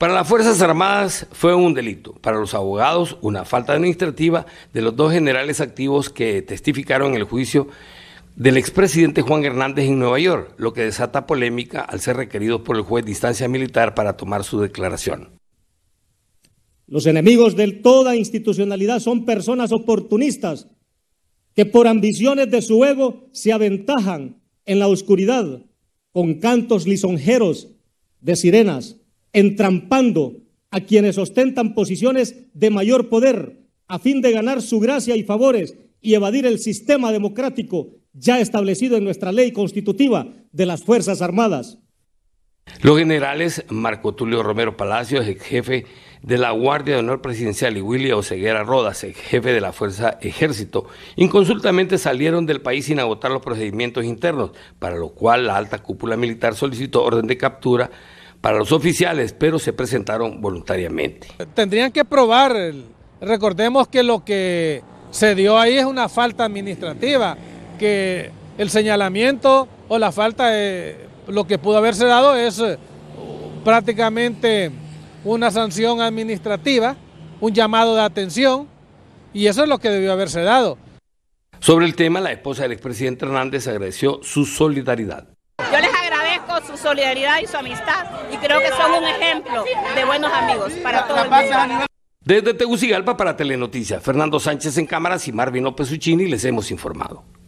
Para las Fuerzas Armadas fue un delito, para los abogados una falta administrativa de los dos generales activos que testificaron en el juicio del expresidente Juan Hernández en Nueva York, lo que desata polémica al ser requerido por el juez de distancia militar para tomar su declaración. Los enemigos de toda institucionalidad son personas oportunistas que por ambiciones de su ego se aventajan en la oscuridad con cantos lisonjeros de sirenas entrampando a quienes ostentan posiciones de mayor poder a fin de ganar su gracia y favores y evadir el sistema democrático ya establecido en nuestra ley constitutiva de las Fuerzas Armadas. Los generales Marco Tulio Romero Palacios, ex jefe de la Guardia de Honor Presidencial, y William Oseguera Rodas, ex jefe de la Fuerza Ejército, inconsultamente salieron del país sin agotar los procedimientos internos, para lo cual la alta cúpula militar solicitó orden de captura para los oficiales, pero se presentaron voluntariamente. Tendrían que probar, recordemos que lo que se dio ahí es una falta administrativa, que el señalamiento o la falta de lo que pudo haberse dado es eh, prácticamente una sanción administrativa, un llamado de atención, y eso es lo que debió haberse dado. Sobre el tema, la esposa del expresidente Hernández agradeció su solidaridad su solidaridad y su amistad y creo que son un ejemplo de buenos amigos para todos. Desde Tegucigalpa para Telenoticias, Fernando Sánchez en cámaras y Marvin López Uccini les hemos informado.